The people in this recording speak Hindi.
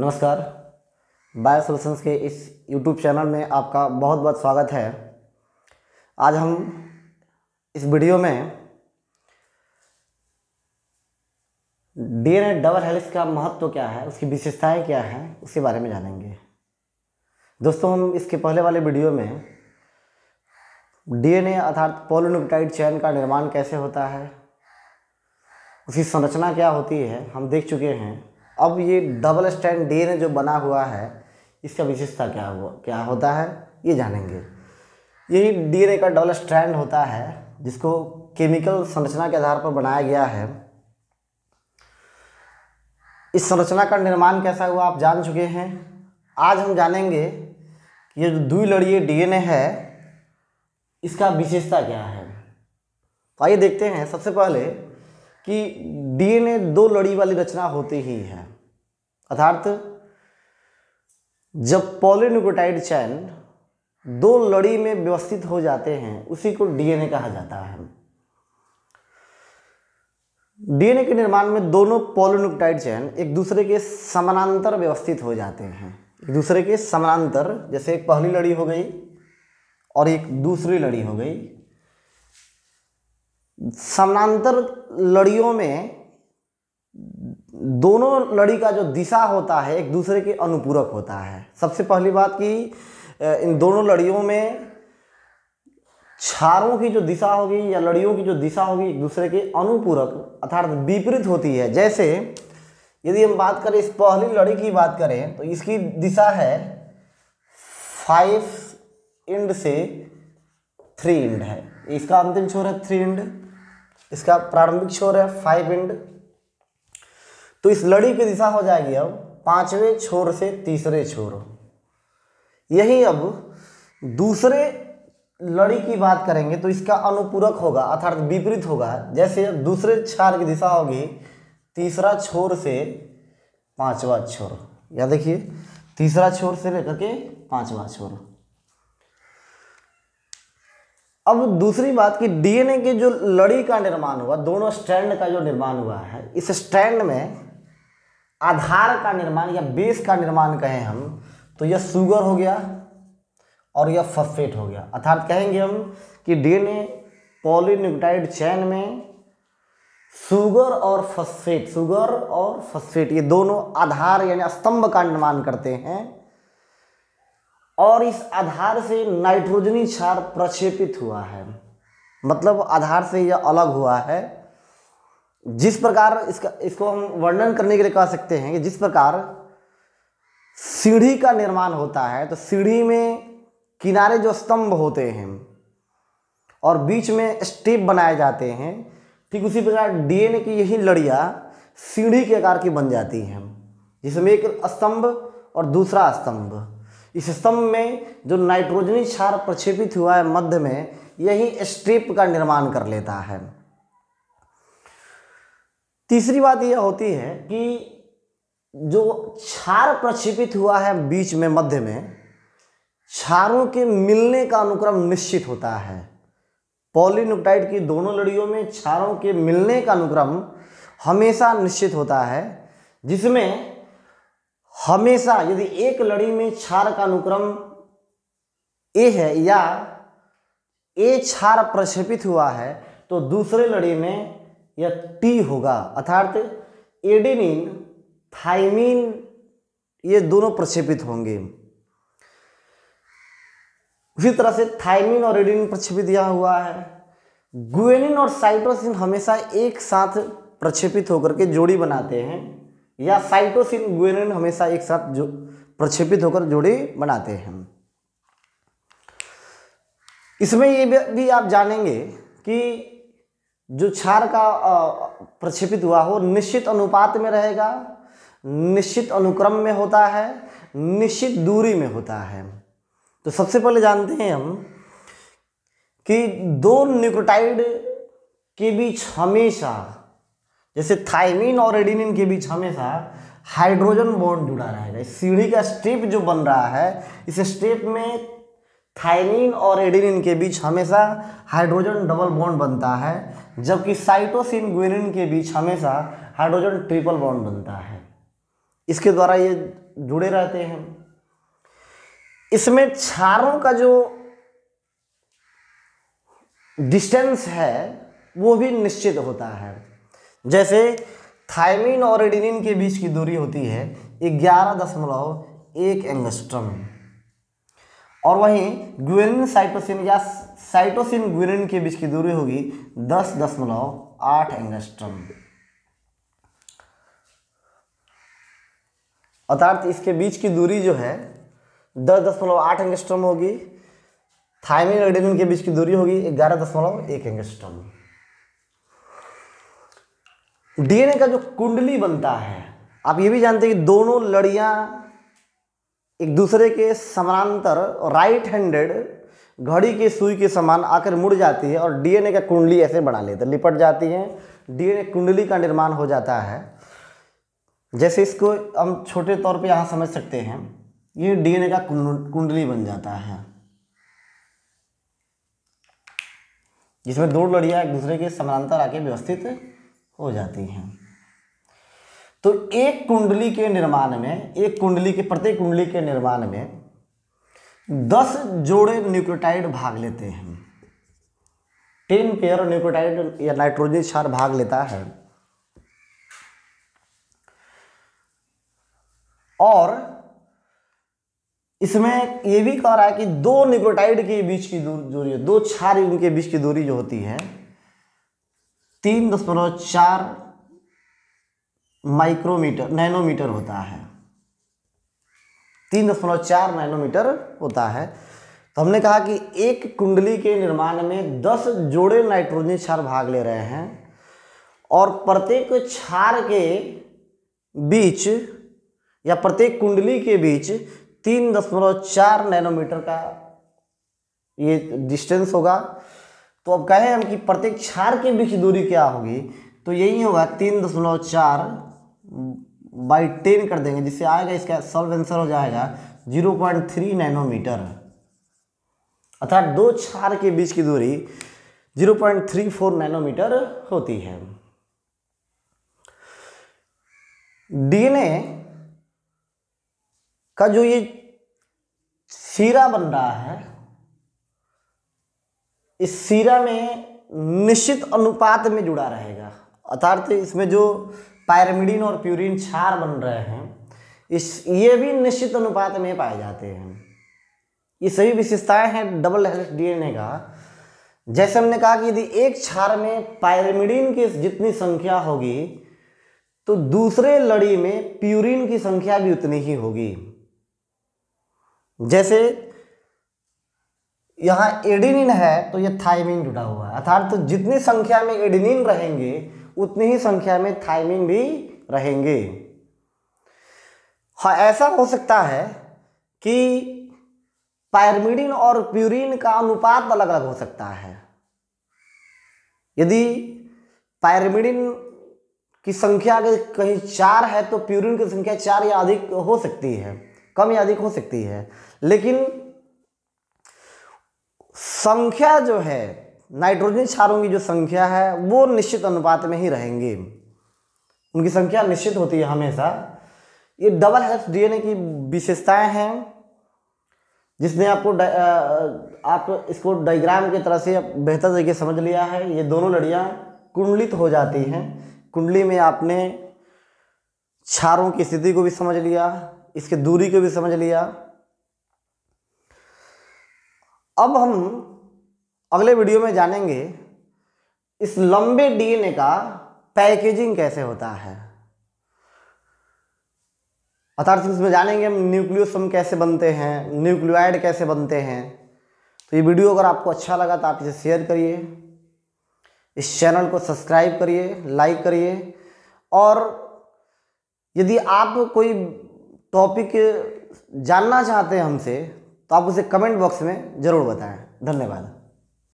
नमस्कार बायो सोल्यूशंस के इस यूट्यूब चैनल में आपका बहुत बहुत स्वागत है आज हम इस वीडियो में डीएनए डबल हेलिक्स का महत्व क्या है उसकी विशेषताएं क्या हैं उसके बारे में जानेंगे दोस्तों हम इसके पहले वाले वीडियो में डीएनए अर्थात पोलोनोपटाइड चैन का निर्माण कैसे होता है उसकी संरचना क्या होती है हम देख चुके हैं अब ये डबल स्टैंड डे ने जो बना हुआ है इसका विशेषता क्या हुआ क्या होता है ये जानेंगे यही ए का डबल स्टैंड होता है जिसको केमिकल संरचना के आधार पर बनाया गया है इस संरचना का निर्माण कैसा हुआ आप जान चुके हैं आज हम जानेंगे कि ये जो दुई लड़िए डीएनए है इसका विशेषता क्या है तो आइए देखते हैं सबसे पहले कि डीएनए दो लड़ी वाली रचना होती ही है अर्थात जब पॉलीन्यूक्लियोटाइड चैन दो लड़ी में व्यवस्थित हो जाते हैं उसी को डीएनए कहा जाता है डीएनए के निर्माण में दोनों पॉलीन्यूक्लियोटाइड चैन एक दूसरे के समानांतर व्यवस्थित हो जाते हैं एक दूसरे के समानांतर जैसे एक पहली लड़ी हो गई और एक दूसरी लड़ी हो गई समानांतर लड़ियों में दोनों लड़ी का जो दिशा होता है एक दूसरे के अनुपूरक होता है सबसे पहली बात कि इन दोनों लड़ियों में क्षारों की जो दिशा होगी या लड़ियों की जो दिशा होगी एक दूसरे के अनुपूरक अर्थात विपरीत होती है जैसे यदि हम बात करें इस पहली लड़ी की बात करें तो इसकी दिशा है फाइव इंड से थ्री इंड है इसका अंतिम छोर है थ्री इंड इसका प्रारंभिक छोर है फाइव इंड तो इस लड़ी की दिशा हो जाएगी अब पांचवें छोर से तीसरे छोर यही अब दूसरे लड़ी की बात करेंगे तो इसका अनुपूरक होगा अर्थात विपरीत होगा जैसे दूसरे छार की दिशा होगी तीसरा छोर से पांचवा छोर या देखिए तीसरा छोर से लेकर के पांचवा छोर अब दूसरी बात कि डीएनए के जो लड़ी का निर्माण हुआ दोनों स्टैंड का जो निर्माण हुआ है इस स्टैंड में आधार का निर्माण या बेस का निर्माण कहें हम तो यह सुगर हो गया और यह फॉस्फेट हो गया अर्थात कहेंगे हम कि डीएनए पॉलीन्यूक्टाइड चैन में शुगर और फॉस्फेट सुगर और फॉस्फेट ये दोनों आधार यानी स्तंभ का निर्माण करते हैं और इस आधार से नाइट्रोजनी क्षार प्रक्षेपित हुआ है मतलब आधार से यह अलग हुआ है जिस प्रकार इसका इसको हम वर्णन करने के लिए कह सकते हैं कि जिस प्रकार सीढ़ी का निर्माण होता है तो सीढ़ी में किनारे जो स्तंभ होते हैं और बीच में स्टेप बनाए जाते हैं ठीक उसी प्रकार डीएनए की यही लड़िया सीढ़ी के आकार की बन जाती हैं जिसमें एक स्तंभ और दूसरा स्तंभ इस स्तंभ में जो नाइट्रोजनी क्षार प्रक्षेपित हुआ है मध्य में यही स्ट्रिप का निर्माण कर लेता है तीसरी बात यह होती है कि जो क्षार प्रक्षेपित हुआ है बीच में मध्य में क्षारों के मिलने का अनुक्रम निश्चित होता है पॉलीनुक्टाइड की दोनों लड़ियों में क्षारों के मिलने का अनुक्रम हमेशा निश्चित होता है जिसमें हमेशा यदि एक लड़ी में क्षार का अनुक्रम ए है या ए क्षार प्रक्षेपित हुआ है तो दूसरे लड़ी में या टी होगा अर्थात एडिनिन थाइमिन ये दोनों प्रक्षेपित होंगे उसी तरह से थाइमिन और एडिनिन प्रक्षेपित यह हुआ है गुएनिन और साइटोसिन हमेशा एक साथ प्रक्षेपित होकर के जोड़ी बनाते हैं या साइटोसिन गुएनिन हमेशा एक साथ जो प्रक्षेपित होकर जोड़ी बनाते हैं इसमें ये भी आप जानेंगे कि जो क्षार का प्रक्षेपित हुआ हो निश्चित अनुपात में रहेगा निश्चित अनुक्रम में होता है निश्चित दूरी में होता है तो सबसे पहले जानते हैं हम कि दो न्यूक्लियोटाइड के बीच हमेशा जैसे थाइमिन और एडिनिन के बीच हमेशा हाइड्रोजन बॉन्ड जुड़ा रहेगा इस सीढ़ी का स्टेप जो बन रहा है इस स्टेप में थाइमिन और एडिनिन के बीच हमेशा हाइड्रोजन डबल बॉन्ड बनता है जबकि साइटोसिन ग्वेनिन के बीच हमेशा हाइड्रोजन ट्रिपल बॉन्ड बनता है इसके द्वारा ये जुड़े रहते हैं इसमें क्षारों का जो डिस्टेंस है वो भी निश्चित होता है जैसे थाइमिन और एडिनिन के बीच की दूरी होती है ग्यारह दशमलव एक एंगस्ट्रम और वहीं ग्वेलिन साइटोसिन या साइटोसिन ग्वेलिन के बीच की दूरी होगी दस दशमलव आठ एंगस्ट्रम अर्थात इसके बीच की दूरी जो है दस दशमलव आठ एंगस्ट्रम होगी थायमिन और के बीच की दूरी होगी ग्यारह दशमलव एक एंगस्ट्रम डीएनए का जो कुंडली बनता है आप ये भी जानते हैं कि दोनों लड़ियां एक दूसरे के समानांतर राइट हैंडेड घड़ी के सुई के समान आकर मुड़ जाती है और डीएनए का कुंडली ऐसे बना लेते लिपट जाती है डीएनए कुंडली का निर्माण हो जाता है जैसे इसको हम छोटे तौर पे यहाँ समझ सकते हैं ये डीएनए का कुंडली बन जाता है जिसमें दो लड़ियाँ एक दूसरे के समानांतर आके व्यवस्थित हो जाती हैं तो एक कुंडली के निर्माण में एक कुंडली के प्रत्येक कुंडली के निर्माण में दस जोड़े न्यूक्लियोटाइड भाग लेते हैं टेन पेयर न्यूक्लियोटाइड या नाइट्रोजन क्षार भाग लेता है और इसमें यह भी कह रहा है कि दो न्यूक्लियोटाइड के बीच की दूरी दो क्षार उनके बीच की दूरी जो होती है तीन दशमलव चार माइक्रोमीटर नैनोमीटर होता है तीन दशमलव चार नैनोमीटर होता है तो हमने कहा कि एक कुंडली के निर्माण में दस जोड़े नाइट्रोजन क्षार भाग ले रहे हैं और प्रत्येक क्षार के बीच या प्रत्येक कुंडली के बीच तीन दशमलव चार नैनोमीटर का ये डिस्टेंस होगा तो अब कहें हम कि प्रत्येक क्षार के बीच दूरी क्या होगी तो यही होगा तीन दशमलव चार बाई टेन कर देंगे जिससे आएगा इसका सॉल्व आंसर हो जाएगा जीरो पॉइंट थ्री नैनोमीटर अर्थात दो छार के बीच की दूरी zero point three four nanometer होती है डीएनए का जो ये सीरा बन रहा है इस सीरा में निश्चित अनुपात में जुड़ा रहेगा अर्थात इसमें जो पायरमिडिन और प्यूरिन क्षार बन रहे हैं इस ये भी निश्चित अनुपात में पाए जाते हैं ये सभी विशेषताएं हैं डबल एन डीएनए का जैसे हमने कहा कि यदि एक क्षार में पायरमिडिन की जितनी संख्या होगी तो दूसरे लड़ी में प्यूरिन की संख्या भी उतनी ही होगी जैसे यहाँ एडिनिन है तो यह थायमिन जुड़ा हुआ है अर्थात तो जितनी संख्या में एडिनिन रहेंगे उतनी ही संख्या में थाइमिन भी रहेंगे हाँ ऐसा हो सकता है कि पायरमिडिन और प्यूरिन का अनुपात अलग अलग हो सकता है यदि पायरमिडिन की संख्या अगर कहीं चार है तो प्यूरिन की संख्या चार या अधिक हो सकती है कम या अधिक हो सकती है लेकिन संख्या जो है नाइट्रोजन क्षारों की जो संख्या है वो निश्चित अनुपात में ही रहेंगे उनकी संख्या निश्चित होती है हमेशा ये डबल हेल्प डीएनए की विशेषताएं हैं जिसने आपको आप इसको डायग्राम की तरह से बेहतर तरीके समझ लिया है ये दोनों लड़ियाँ कुंडलित हो जाती हैं कुंडली में आपने क्षारों की स्थिति को भी समझ लिया इसके दूरी को भी समझ लिया अब हम अगले वीडियो में जानेंगे इस लंबे डीएनए का पैकेजिंग कैसे होता है अर्थात इसमें जानेंगे हम न्यूक्लियोसम कैसे बनते हैं न्यूक्लियोइड कैसे बनते हैं तो ये वीडियो अगर आपको अच्छा लगा तो आप इसे शेयर करिए इस चैनल को सब्सक्राइब करिए लाइक करिए और यदि आप कोई टॉपिक जानना चाहते हैं हमसे तो आप उसे कमेंट बॉक्स में ज़रूर बताएं धन्यवाद